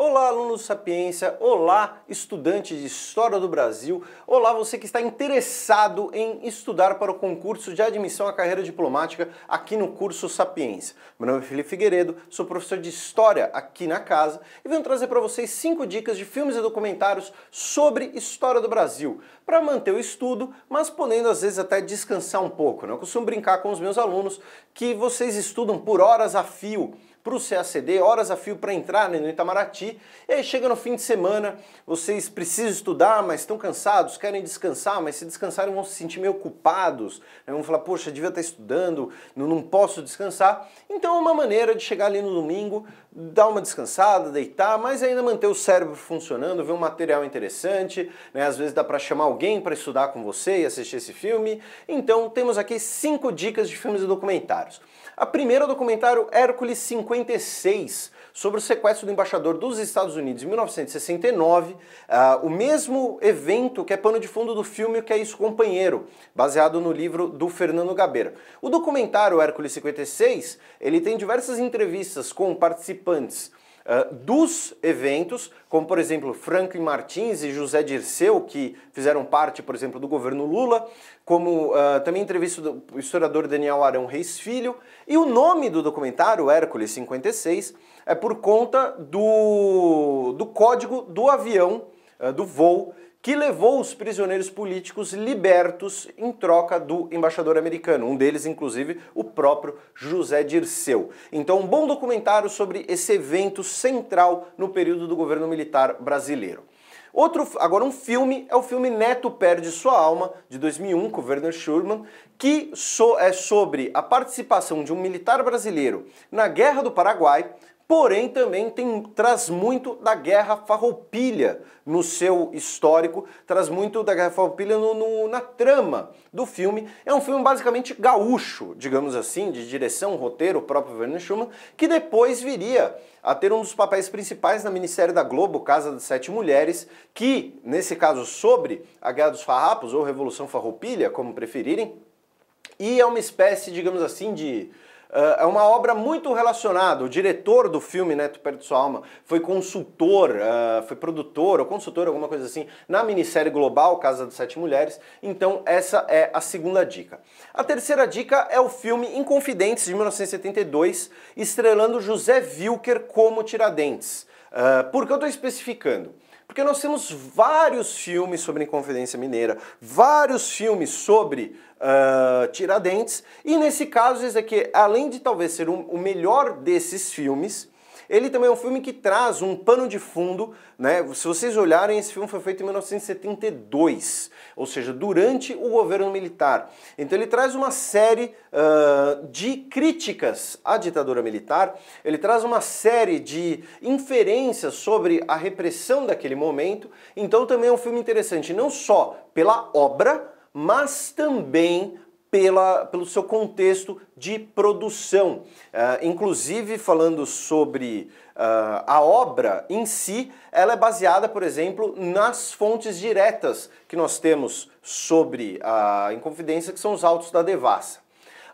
Olá, alunos Sapiência! Olá, estudante de História do Brasil! Olá, você que está interessado em estudar para o concurso de admissão à carreira diplomática aqui no curso Sapiência. Meu nome é Felipe Figueiredo, sou professor de História aqui na casa e venho trazer para vocês cinco dicas de filmes e documentários sobre História do Brasil, para manter o estudo, mas podendo às vezes até descansar um pouco. Né? Eu costumo brincar com os meus alunos que vocês estudam por horas a fio para o CACD, horas a fio para entrar né, no Itamaraty. E aí chega no fim de semana, vocês precisam estudar, mas estão cansados, querem descansar, mas se descansarem vão se sentir meio culpados, né, vão falar, poxa, devia estar tá estudando, não posso descansar. Então é uma maneira de chegar ali no domingo, dar uma descansada, deitar, mas ainda manter o cérebro funcionando, ver um material interessante, né, às vezes dá para chamar alguém para estudar com você e assistir esse filme. Então temos aqui cinco dicas de filmes e documentários. A primeira é o documentário Hércules 56, sobre o sequestro do embaixador dos Estados Unidos em 1969, uh, ah, o mesmo evento que é pano de fundo do filme que é isso, companheiro, baseado no livro do Fernando Gabeira. O documentário Hércules 56, ele tem diversas entrevistas com participantes eh, dos eventos, como por exemplo Franklin Martins e José Dirceu, que fizeram parte, por exemplo, do governo Lula, como uh, também entrevista do historiador Daniel Arão Reis Filho. E o nome do documentário, Hércules 56, é por conta do, do código do avião, uh, do voo, que levou os prisioneiros políticos libertos em troca do embaixador americano, um deles, inclusive, o próprio José Dirceu. Então, um bom documentário sobre esse evento central no período do governo militar brasileiro. Outro, agora um filme é o filme Neto Perde Sua Alma, de 2001, com Werner Schurman, que so, é sobre a participação de um militar brasileiro na Guerra do Paraguai, porém também tem, traz muito da guerra farroupilha no seu histórico, traz muito da guerra farroupilha no, no, na trama do filme. É um filme basicamente gaúcho, digamos assim, de direção, roteiro, próprio Werner Schumann, que depois viria a ter um dos papéis principais na minissérie da Globo, Casa das Sete Mulheres, que, nesse caso sobre a Guerra dos Farrapos ou Revolução Farroupilha, como preferirem, e é uma espécie, digamos assim, de ah, é uma obra muito relacionada. O diretor do filme Neto Perto de Sua Alma foi consultor, ah, foi produtor ou consultor, alguma coisa assim, na minissérie global Casa das Sete Mulheres. Então, essa é a segunda dica. A terceira dica é o filme Inconfidentes, de 1972, estrelando José Wilker como Tiradentes. Ah, por que eu estou especificando? Porque nós temos vários filmes sobre Inconfidência Mineira, vários filmes sobre uh, Tiradentes, e nesse caso, esse aqui, além de talvez ser um, o melhor desses filmes, ele também é um filme que traz um pano de fundo, né? Se vocês olharem, esse filme foi feito em 1972, ou seja, durante o governo militar. Então ele traz uma série uh, de críticas à ditadura militar, ele traz uma série de inferências sobre a repressão daquele momento. Então também é um filme interessante, não só pela obra, mas também pela, pelo seu contexto de produção. Uh, inclusive, falando sobre uh, a obra em si, ela é baseada, por exemplo, nas fontes diretas que nós temos sobre a Inconfidência, que são os autos da Devassa.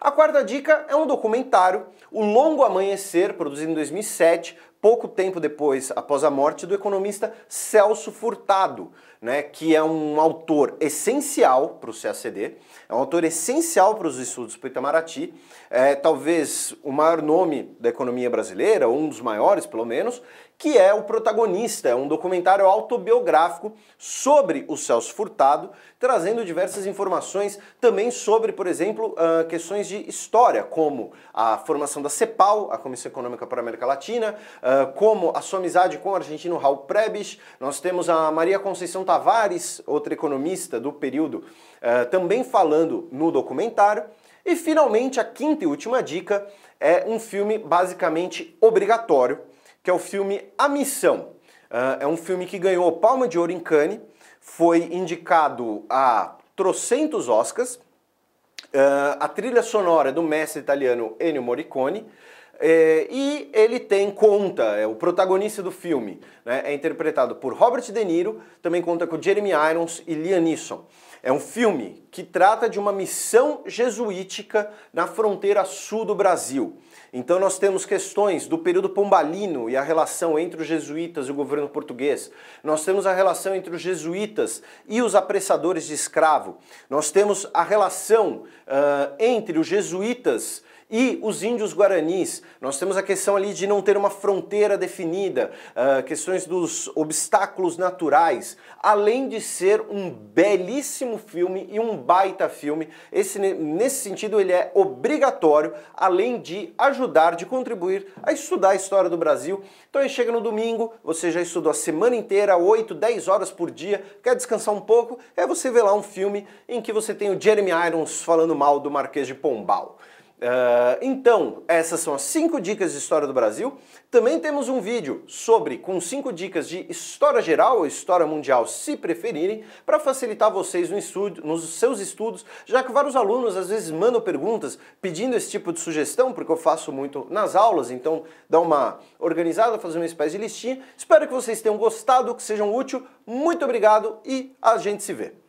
A quarta dica é um documentário, O Longo Amanhecer, produzido em 2007 pouco tempo depois, após a morte do economista Celso Furtado, né, que é um autor essencial para o CACD, é um autor essencial para os estudos para o Itamaraty, é talvez o maior nome da economia brasileira, ou um dos maiores pelo menos, que é o protagonista, é um documentário autobiográfico sobre o Celso Furtado, trazendo diversas informações também sobre, por exemplo, ah, questões de história, como a formação da CEPAL, a Comissão Econômica para a América Latina, ah, como a sua amizade com o argentino Raul Prebisch, nós temos a Maria Conceição Tavares, outra economista do período, ah, também falando no documentário. E finalmente, a quinta e última dica é um filme basicamente obrigatório, que é o filme A Missão. Uh, é um filme que ganhou Palma de Ouro em Cannes, foi indicado a trocentos Oscars, uh, a trilha sonora é do mestre italiano Ennio Morricone, eh, e ele tem conta, é o protagonista do filme, né, é interpretado por Robert De Niro, também conta com Jeremy Irons e Liam Neeson. É um filme que trata de uma missão jesuítica na fronteira sul do Brasil. Então nós temos questões do período pombalino e a relação entre os jesuítas e o governo português. Nós temos a relação entre os jesuítas e os apressadores de escravo. Nós temos a relação uh, entre os jesuítas e os índios guaranis, nós temos a questão ali de não ter uma fronteira definida, uh, questões dos obstáculos naturais, além de ser um belíssimo filme e um baita filme. Esse, nesse sentido, ele é obrigatório, além de ajudar, de contribuir a estudar a história do Brasil. Então aí chega no domingo, você já estudou a semana inteira, 8, 10 horas por dia, quer descansar um pouco, é você ver lá um filme em que você tem o Jeremy Irons falando mal do Marquês de Pombal. Uh, então, essas são as 5 dicas de história do Brasil. Também temos um vídeo sobre, com 5 dicas de história geral ou história mundial, se preferirem, para facilitar vocês no estudo, nos seus estudos, já que vários alunos às vezes mandam perguntas pedindo esse tipo de sugestão, porque eu faço muito nas aulas, então dá uma organizada, fazer uma espécie de listinha. Espero que vocês tenham gostado, que sejam úteis. Muito obrigado e a gente se vê.